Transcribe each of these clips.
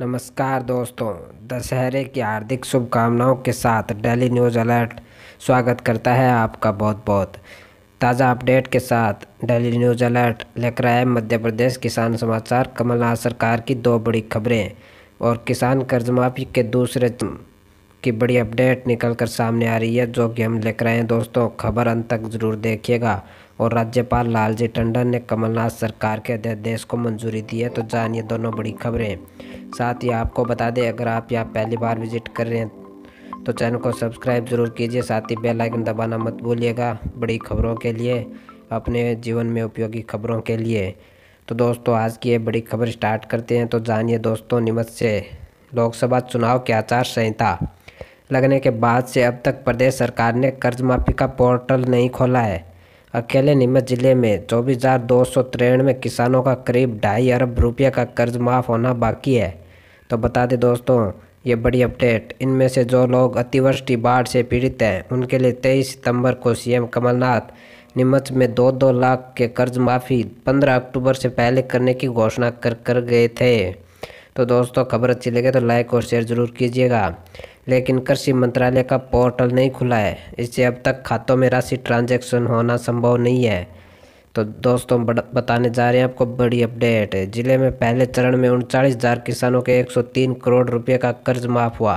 नमस्कार दोस्तों दशहरे की हार्दिक शुभकामनाओं के साथ डेली न्यूज़ अलर्ट स्वागत करता है आपका बहुत बहुत ताज़ा अपडेट के साथ डेली न्यूज़ अलर्ट लेकर आए मध्य प्रदेश किसान समाचार कमलनाथ सरकार की दो बड़ी खबरें और किसान कर्ज माफ़ी के दूसरे की बड़ी अपडेट निकल कर सामने आ रही है जो कि हम लेकर आए हैं दोस्तों खबर अंत तक जरूर देखिएगा और राज्यपाल लालजी टंडन ने कमलनाथ सरकार के अध्यादेश को मंजूरी दी है तो जानिए दोनों बड़ी खबरें साथ ही आपको बता दें अगर आप यहाँ पहली बार विजिट कर रहे हैं तो चैनल को सब्सक्राइब ज़रूर कीजिए साथ ही बेल आइकन दबाना मत भूलिएगा बड़ी खबरों के लिए अपने जीवन में उपयोगी खबरों के लिए तो दोस्तों आज की ये बड़ी खबर स्टार्ट करते हैं तो जानिए दोस्तों निमत से लोकसभा चुनाव के आचार संहिता लगने के बाद से अब तक प्रदेश सरकार ने कर्ज माफी का पोर्टल नहीं खोला है अकेले नीमच जिले में चौबीस हज़ार दो सौ तिरानवे किसानों का करीब ढाई अरब रुपये का कर्ज माफ़ होना बाकी है तो बता दें दोस्तों ये बड़ी अपडेट इनमें से जो लोग अतिवृष्टि बाढ़ से पीड़ित हैं उनके लिए 23 सितंबर को सीएम कमलनाथ निमच में दो दो लाख के कर्ज माफ़ी 15 अक्टूबर से पहले करने की घोषणा कर कर गए थे तो दोस्तों खबर अच्छी लगे तो लाइक और शेयर ज़रूर कीजिएगा लेकिन कृषि मंत्रालय का पोर्टल नहीं खुला है इससे अब तक खातों में राशि ट्रांजेक्शन होना संभव नहीं है तो दोस्तों बताने जा रहे हैं आपको बड़ी अपडेट है जिले में पहले चरण में उनचालीस हज़ार किसानों के 103 करोड़ रुपए का कर्ज माफ हुआ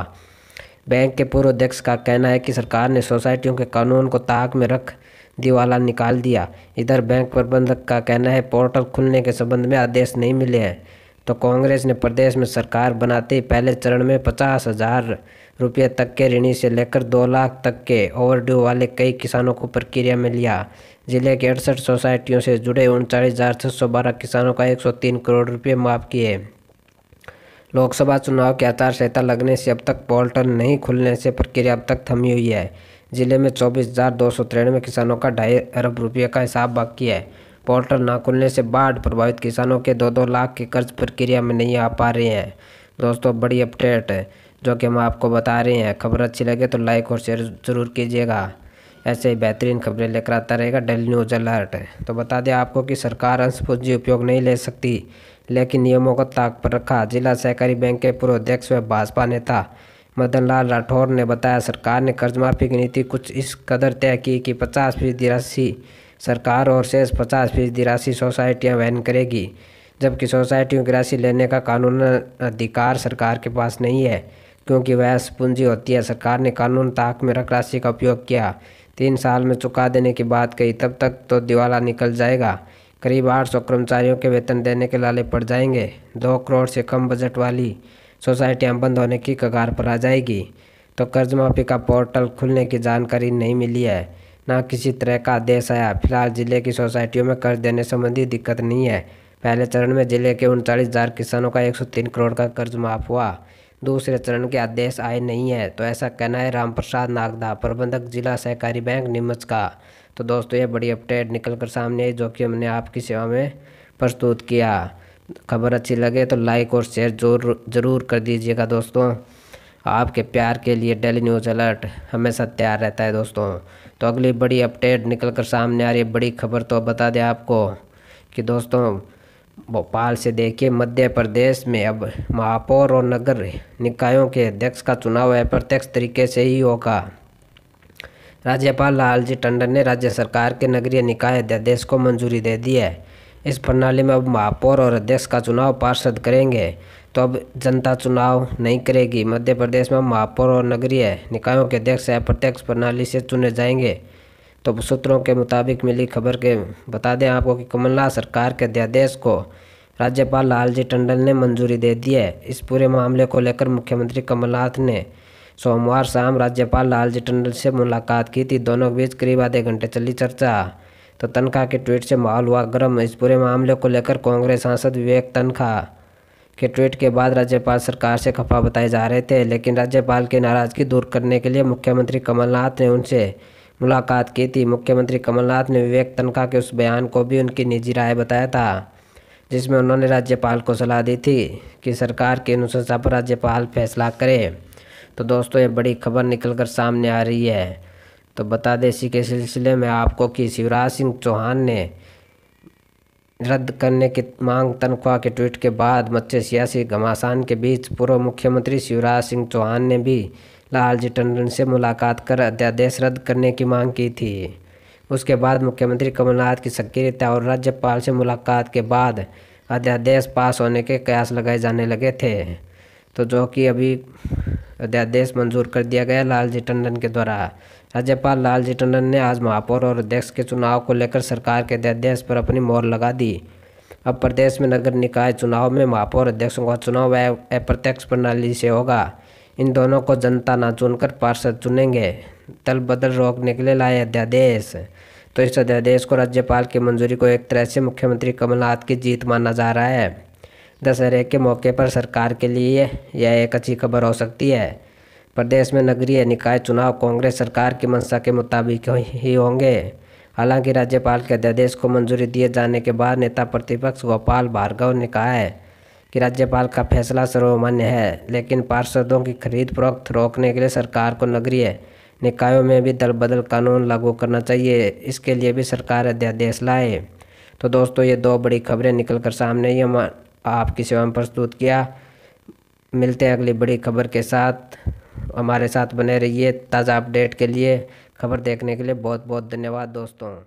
बैंक के पूर्व अध्यक्ष का कहना है कि सरकार ने सोसाइटियों के कानून को ताक में रख दिवाला निकाल दिया इधर बैंक प्रबंधक का कहना है पोर्टल खुलने के संबंध में आदेश नहीं मिले हैं तो कांग्रेस ने प्रदेश में सरकार बनाते पहले चरण में पचास हज़ार रुपये तक के ऋणी से लेकर दो लाख तक के ओवरड्यू वाले कई किसानों को प्रक्रिया में लिया जिले के अड़सठ सोसाइटियों से जुड़े उनचालीस हज़ार छः सौ बारह किसानों का एक सौ तीन करोड़ रुपये माफ किए लोकसभा चुनाव के आचार संहिता लगने से अब तक पोर्टल नहीं खुलने से प्रक्रिया अब तक थमी हुई है जिले में चौबीस हज़ार दो सौ तिरानवे किसानों का ढाई अरब रुपये का हिसाब बाकी है पोर्टल ना खुलने से बाढ़ प्रभावित किसानों के दो दो लाख के कर्ज प्रक्रिया में नहीं आ पा रहे हैं दोस्तों बड़ी अपडेट है जो कि हम आपको बता रहे हैं खबर अच्छी लगे तो लाइक और शेयर ज़रूर कीजिएगा ऐसे ही बेहतरीन खबरें लेकर आता रहेगा डेली न्यूज अलर्ट तो बता दें आपको कि सरकार अंश पूंजी उपयोग नहीं ले सकती लेकिन नियमों को ताक पर रखा जिला सहकारी बैंक के पूर्व अध्यक्ष व भाजपा नेता मदन लाल राठौर ने बताया सरकार ने कर्ज माफी की नीति कुछ इस कदर तय की कि पचास फीसदी राशि सरकार और शेष पचास फीसदी राशि सोसाइटियाँ वहन करेगी जबकि सोसाइटियों की राशि लेने का कानून अधिकार सरकार के पास नहीं है क्योंकि वह पूंजी होती है सरकार ने कानून ताक में रख राशि का उपयोग किया तीन साल में चुका देने की बात कही तब तक तो दिवाला निकल जाएगा करीब आठ सौ कर्मचारियों के वेतन देने के लाले पड़ जाएंगे दो करोड़ से कम बजट वाली सोसाइटियां बंद होने की कगार पर आ जाएगी तो कर्ज माफी का पोर्टल खुलने की जानकारी नहीं मिली है ना किसी तरह का आदेश आया फिलहाल जिले की सोसाइटियों में कर्ज देने संबंधी दिक्कत नहीं है पहले चरण में जिले के उनचालीस हज़ार किसानों का तीन करोड़ का कर्ज माफ हुआ दूसरे चरण के आदेश आए नहीं है तो ऐसा कहना है रामप्रसाद नागदा प्रबंधक जिला सहकारी बैंक नीमच का तो दोस्तों ये बड़ी अपडेट निकल कर सामने आई जो कि हमने आपकी सेवा में प्रस्तुत किया खबर अच्छी लगे तो लाइक और शेयर जरूर जरूर कर दीजिएगा दोस्तों आपके प्यार के लिए डेली न्यूज़ अलर्ट हमेशा तैयार रहता है दोस्तों तो अगली बड़ी अपडेट निकल कर सामने आ रही है बड़ी खबर तो बता दें आपको कि दोस्तों भोपाल से देखिए मध्य प्रदेश में अब महापौर और नगर निकायों के अध्यक्ष का चुनाव अप्रत्यक्ष तरीके से ही होगा राज्यपाल लालजी टंडन ने राज्य सरकार के नगरीय निकाय अध्यादेश को मंजूरी दे दी है इस प्रणाली में अब महापौर और अध्यक्ष का चुनाव पार्षद करेंगे तो अब जनता चुनाव नहीं करेगी मध्य प्रदेश में महापौर और नगरीय निकायों के अध्यक्ष अप्रत्यक्ष प्रणाली से चुने जाएंगे तो सूत्रों के मुताबिक मिली खबर के बता दें आपको कि कमलनाथ सरकार के अध्यादेश को राज्यपाल लालजी टंडन ने मंजूरी दे दी है इस पूरे मामले को लेकर मुख्यमंत्री कमलनाथ ने सोमवार शाम राज्यपाल लालजी टंडन से मुलाकात की थी दोनों के बीच करीब आधे घंटे चली चर्चा तो तनखा के ट्वीट से माहौल हुआ गर्म इस पूरे मामले को लेकर कांग्रेस सांसद विवेक तनखा के ट्वीट के बाद राज्यपाल सरकार से खफा बताए जा रहे थे लेकिन राज्यपाल की नाराज़गी दूर करने के लिए मुख्यमंत्री कमलनाथ ने उनसे मुलाकात की थी मुख्यमंत्री कमलनाथ ने विवेक तनखा के उस बयान को भी उनकी निजी राय बताया था जिसमें उन्होंने राज्यपाल को सलाह दी थी कि सरकार की अनुशंसा पर राज्यपाल फैसला करे तो दोस्तों ये बड़ी खबर निकल कर सामने आ रही है तो बता दें इसी के सिलसिले में आपको कि शिवराज सिंह चौहान ने रद्द करने की मांग तनख्वाह के ट्वीट के बाद मच्छे सियासी घमासान के बीच पूर्व मुख्यमंत्री शिवराज सिंह चौहान ने भी लालजी टंडन से मुलाकात कर अध्यादेश रद्द करने की मांग की थी उसके बाद मुख्यमंत्री कमलनाथ की सक्रियता और राज्यपाल से मुलाकात के बाद अध्यादेश पास होने के कयास लगाए जाने लगे थे तो जो कि अभी अध्यादेश मंजूर कर दिया गया लालजी टंडन के द्वारा राज्यपाल लालजी टंडन ने आज महापौर और अध्यक्ष के चुनाव को लेकर सरकार के अध्यादेश पर अपनी मोहर लगा दी अब प्रदेश में नगर निकाय चुनाव में महापौर अध्यक्षों का चुनाव अप्रत्यक्ष प्रणाली से होगा इन दोनों को जनता ना चुनकर पार्षद चुनेंगे दल बदल रोकने के लिए लाए अध्यादेश तो इस अध्यादेश को राज्यपाल की मंजूरी को एक तरह से मुख्यमंत्री कमलनाथ की जीत माना जा रहा है दशहरे के मौके पर सरकार के लिए यह एक अच्छी खबर हो सकती है प्रदेश में नगरीय निकाय चुनाव कांग्रेस सरकार की मंशा के मुताबिक ही होंगे हालांकि राज्यपाल के अध्यादेश को मंजूरी दिए जाने के बाद नेता प्रतिपक्ष गोपाल भार्गव ने कहा है कि राज्यपाल का फैसला सर्वमान्य है लेकिन पार्षदों की खरीद फरोख्त रोकने के लिए सरकार को नगरीय निकायों में भी दल बदल कानून लागू करना चाहिए इसके लिए भी सरकार अध्यादेश लाए तो दोस्तों ये दो बड़ी खबरें निकल कर सामने ही हम आपकी सेवा में प्रस्तुत किया मिलते हैं अगली बड़ी खबर के साथ हमारे साथ बने रहिए ताज़ा अपडेट के लिए खबर देखने के लिए बहुत बहुत धन्यवाद दोस्तों